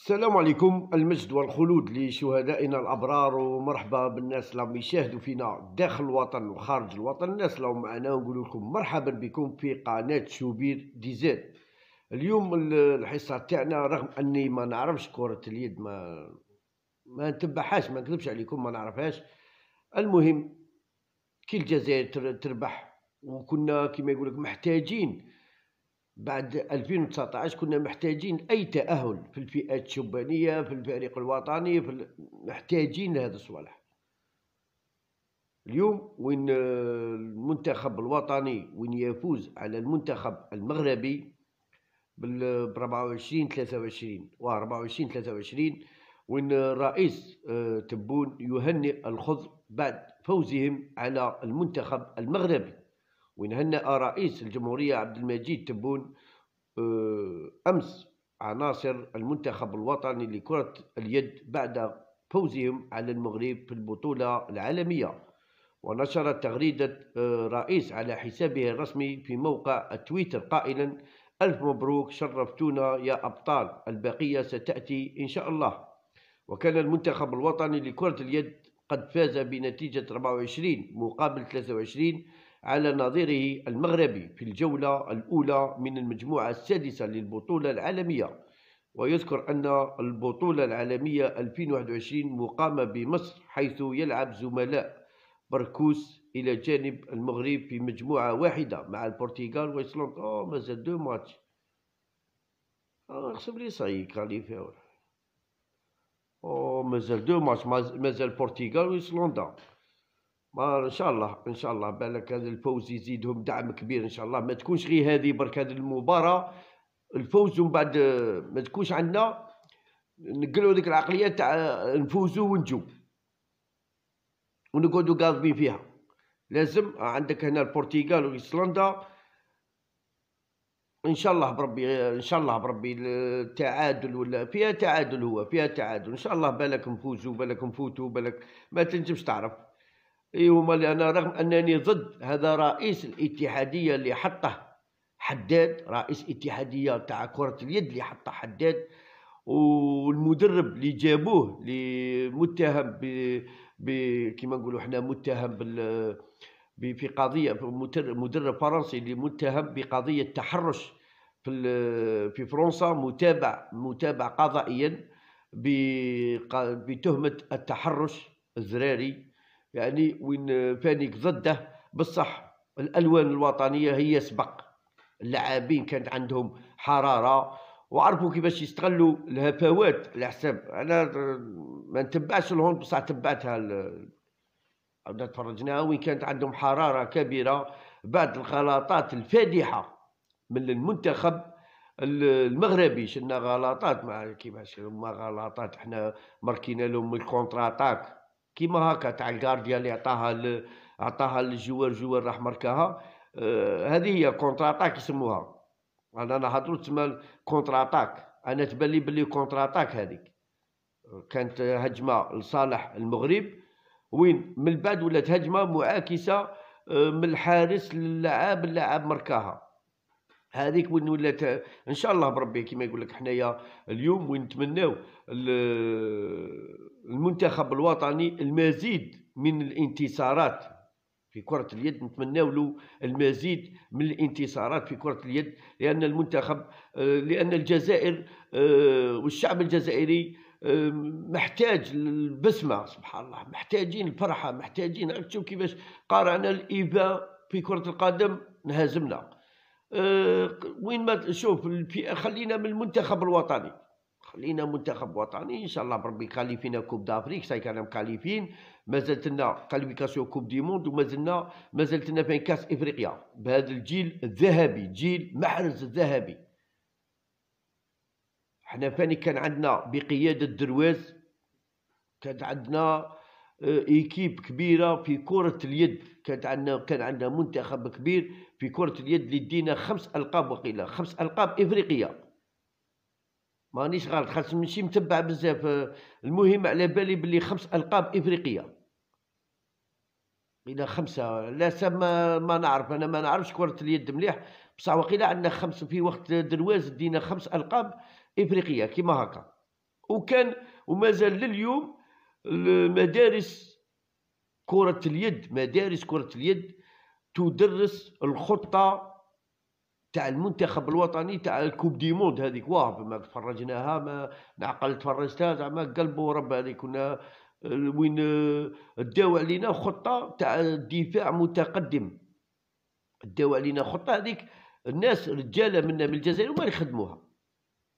السلام عليكم المجد والخلود لشهدائنا الابرار ومرحبا بالناس اللي يشاهدوا فينا داخل الوطن وخارج الوطن الناس اللي معنا نقول لكم مرحبا بكم في قناه شوبير ديزاد اليوم الحصه تاعنا رغم اني ما نعرفش كره اليد ما ما نتبعهاش ما نكذبش عليكم ما نعرفهاش المهم كي الجزائر تربح وكنا كما يقول لك محتاجين بعد 2019 كنا محتاجين أي تأهل في الفئات الشبانية في الفريق الوطني في ال... محتاجين لهذا الصوالح اليوم وين المنتخب الوطني وين يفوز على المنتخب المغربي بال 24 23 و 24 23 وين الرئيس آه، تبون يهنئ الخضر بعد فوزهم على المنتخب المغربي ونهنا رئيس الجمهورية عبد المجيد تبون آه، أمس عناصر المنتخب الوطني لكرة اليد بعد فوزهم على المغرب في البطولة العالمية ونشر تغريدة آه، رئيس على حسابه الرسمي في موقع تويتر قائلا ألف مبروك شرفتونا يا أبطال البقية ستأتي إن شاء الله وكان المنتخب الوطني لكرة اليد قد فاز بنتيجة 24 مقابل 23 على نظيره المغربي في الجولة الأولى من المجموعة السادسة للبطولة العالمية ويذكر أن البطولة العالمية 2021 مقامة بمصر حيث يلعب زملاء بركوس إلى جانب المغرب في مجموعة واحدة مع البرتغال وإيسلندا أوه مازال دو ماتش خصم لي صاي كاليفي أوه مازال دو ماتش مازال البرتغال وإيسلندا ما ان شاء الله ان شاء الله بالك هذا الفوز يزيدهم دعم كبير ان شاء الله ما تكونش غير هذه برك هذه المباراه الفوز ومن بعد ما تكونش عندنا نقلوا ديك العقليه تاع نفوزوا ونجو ونقعدوا قاضبين فيها لازم عندك هنا البرتغال وايسلندا ان شاء الله بربي ان شاء الله بربي التعادل ولا فيها تعادل هو فيها تعادل ان شاء الله بالك نفوزوا بالك نفوتوا بالك ما تنجمش تعرف هما لان رغم انني ضد هذا رئيس الاتحاديه اللي حطه حداد رئيس اتحاديه تاع كره اليد اللي حطه حداد والمدرب اللي جابوه اللي متهم ب ب كيما نقولوا حنا متهم بال في قضيه مدرب فرنسي اللي متهم بقضيه تحرش في في فرنسا متابع متابع قضائيا بتهمه التحرش الزراري يعني وين فانيك ضده بصح الالوان الوطنيه هي سبق اللاعبين كانت عندهم حراره وعرفوا كيفاش يستغلوا الهفوات على حساب انا ما نتبعش الهند بصح تبعتها ال... عاودنا تفرجناها وين كانت عندهم حراره كبيره بعد الغلطات الفادحه من المنتخب المغربي شلنا غلطات مع كيفاش هما غلطات حنا ماركينا لهم الكونتر اتاك كيما هكا تاع الغارديا اللي عطاها ل... عطاها للجوار جوار راح مركاها آه هذه هي كونتر اتاك يسموها انا نهضروا تسمى كونتر اتاك انا تبان لي بلي كونتر اتاك هذيك كانت هجمه لصالح المغرب وين من بعد ولات هجمه معاكسه آه، من الحارس للاعب اللاعب مركاها هذيك وين ولات ان شاء الله بربي كيما يقول لك حنايا اليوم ونتمناو المنتخب الوطني المزيد من الانتصارات في كرة اليد نتمناو له المزيد من الانتصارات في كرة اليد لأن المنتخب آه، لأن الجزائر آه، والشعب الجزائري محتاج البسمة سبحان الله محتاجين الفرحة محتاجين شوف كيفاش قارعنا الإيفا في كرة القدم انهزمنا آه، وين ما شوف خلينا من المنتخب الوطني لينا منتخب وطني ان شاء الله بربي كاليفينا كوب دافريك انا مكاليفين مازلت لنا كاليفيكاسيون كوب دي موند ومازلنا مازلت لنا فين كاس افريقيا بهذا الجيل الذهبي جيل محرز الذهبي حنا فاني كان عندنا بقياده درواز كانت عندنا آه، ايكيب كبيره في كره اليد كانت عندنا كان عندنا منتخب كبير في كره اليد اللي دينا خمس القاب وقيله خمس القاب افريقيه مانيش غلط خاص ماشي متبع بزاف آه، المهم على بالي بلي خمس القاب افريقيه الى خمسه لا سما ما نعرف انا ما نعرفش كره اليد مليح بصح وقيلا عندنا خمس في وقت درواز دينا خمس القاب افريقيه كيما هكا وكان ومازال لليوم المدارس كره اليد مدارس كره اليد تدرس الخطه تاع المنتخب الوطني تاع الكوب دي موند هذيك واه ما تفرجناها ما نعقل تفرجتها زعما قلبه ربي هذيك كنا آه، وين آه، داو علينا خطه تاع الدفاع متقدم داو علينا خطه هذيك الناس رجاله منا من الجزائر وما يخدموها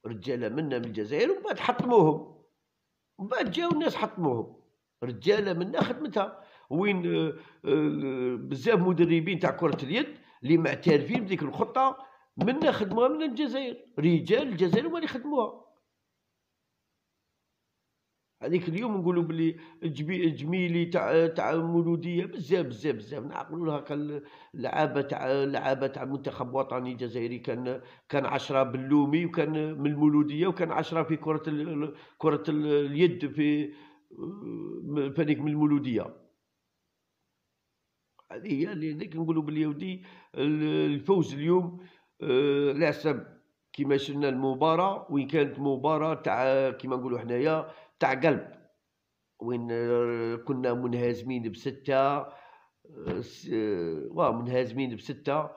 رجاله منا من الجزائر ومن بعد حطموهم ومن بعد جاو الناس حطموهم رجاله منا خدمتها وين آه، آه، بزاف مدربين تاع كره اليد اللي معترفين بديك الخطه منا خدموها من الجزائر رجال الجزائر هما اللي خدموها هذيك اليوم نقولوا بلي الجميلي تاع تاع المولوديه بزاف بزاف بزاف نعقلوا لها كان لعابه تاع لعابه تاع منتخب وطني جزائري كان كان 10 باللومي وكان من المولوديه وكان 10 في كره ال... كره اليد في آه، فانيك من المولوديه هذه هي اللي هذيك نقولوا الفوز اليوم على آه، حسب كما شفنا المباراه وين كانت مباراه تاع كما نقولوا حنايا تاع قلب وين آه، كنا منهزمين بسته آه، واه منهزمين بسته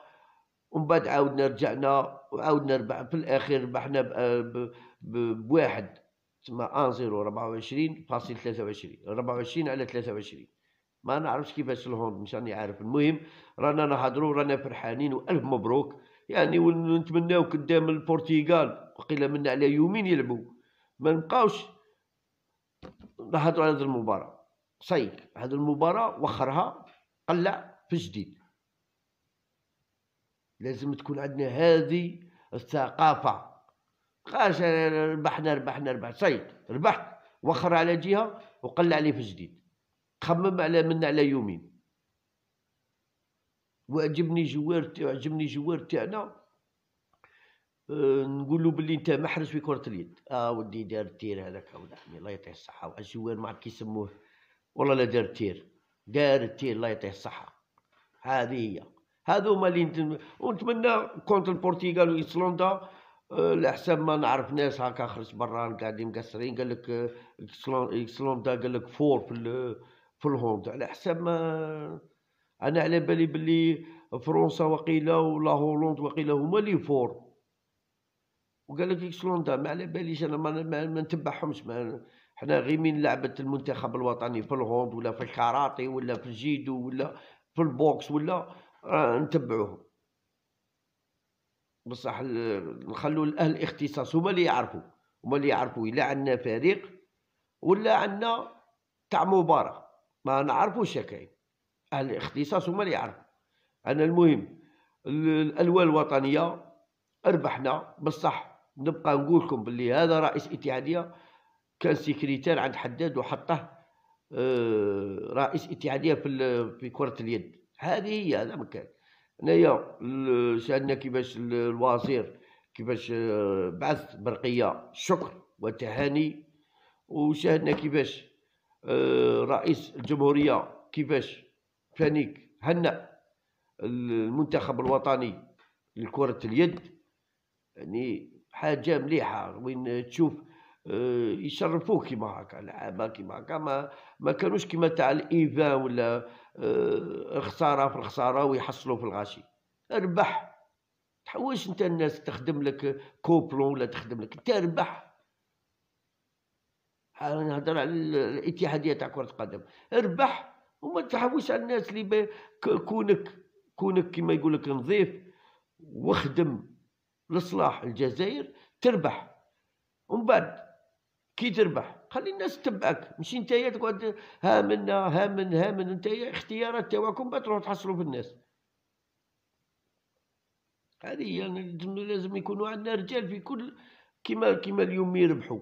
ومن بعد عاودنا رجعنا وعاودنا ربح في الاخير ربحنا بواحد تسمى زيرو ربعة 24 فاصل 23 24 على 23 ما نعرفش كيفاش الهوند مش راني عارف المهم رانا نهضروا رانا فرحانين والف مبروك يعني ونتمناو قدام البرتغال وقيل منا على يومين يلعبوا ما نبقاوش نهضروا على هذه المباراه صيك هذه المباراه وخرها قلع في جديد لازم تكون عندنا هذه الثقافه قاش ربحنا ربحنا ربحنا صيك ربحت وخر على جهه وقلع لي في جديد خمم على من على يومين وعجبني جوار عجبني جوار تاعنا آه، نقول له بلي انت محرز في كره اليد اه ودي دار تير هذاك يعني الله يعطيه الصحه والجوار ما كي يسموه والله لا دار تير دار تير الله يعطيه الصحه هذه هي هذو هما اللي ونتمنى كونتر البرتغال وايسلندا على آه، حسب ما نعرف ناس هكا خرج برا قاعدين مقصرين قال لك اكسلوندا آه، قال لك فور في في الهوند على حسب ما انا على بالي بلي فرنسا وقيله ولا هولند وقيله هما لي فور وقال لك اكسلوندا ما على باليش انا ما, ما, ما نتبعهمش حنا غير من لعبه المنتخب الوطني في الهوند ولا في الكاراتي ولا في الجيدو ولا في البوكس ولا آه نتبعوهم بصح نخلو الاهل اختصاص هما اللي يعرفوا هما اللي يعرفوا الا عندنا فريق ولا عندنا تاع مباراه ما نعرفوش كاين اهل الاختصاص هما اللي يعرفوا انا المهم الالوان الوطنيه ربحنا بصح نبقى نقول لكم باللي هذا رئيس اتحاديه كان سكرتير عند حداد وحطه آه، رئيس اتحاديه في في كره اليد هذه هي هذا مكان هنايا سالنا كيفاش الوزير كيفاش آه، بعث برقيه شكر وتهاني وشاهدنا كيفاش آه، رئيس الجمهوريه كيفاش فانيك هنأ المنتخب الوطني لكره اليد يعني حاجه مليحه وين تشوف آه، يشرفوك كيما هكا لعابه كيما هكا ما ما كانوش كيما تاع الايفا ولا آه، خساره في الخساره ويحصلوا في الغاشي اربح تحوش انت الناس تخدم لك كوبلون ولا تخدم لك انت اربح نهضر على الاتحاديه تاع كره القدم اربح وما تحوش على الناس اللي بي... كونك كونك كما يقول لك نظيف وخدم لصلاح الجزائر تربح ومن بعد كي تربح خلي الناس تبعك مش نتايا تقعد هامن هامن هامن نتايا اختيارات تاعكم باه تحصلوا في الناس هذه يعني لازم يكونوا عندنا رجال في كل كيما كيما اليوم يربحوا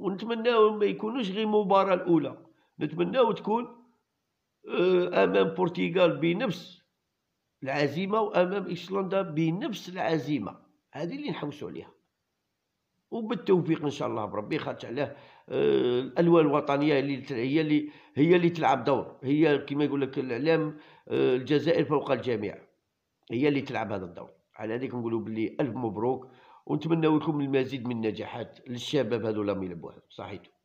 ونتمناو ما يكونوش غير مباراة الاولى نتمناو تكون آه، امام البرتغال بنفس العزيمه وامام ايسلندا بنفس العزيمه هذه اللي نحوسوا عليها وبالتوفيق ان شاء الله بربي خاطر على آه، الالوان الوطنيه اللي هي اللي هي اللي تلعب دور هي كما يقول لك الاعلام آه، الجزائر فوق الجميع هي اللي تلعب هذا الدور على هذيك نقولوا بلي الف مبروك ونتمنى لكم المزيد من النجاحات للشباب هذولا من بوحدهم صحيتو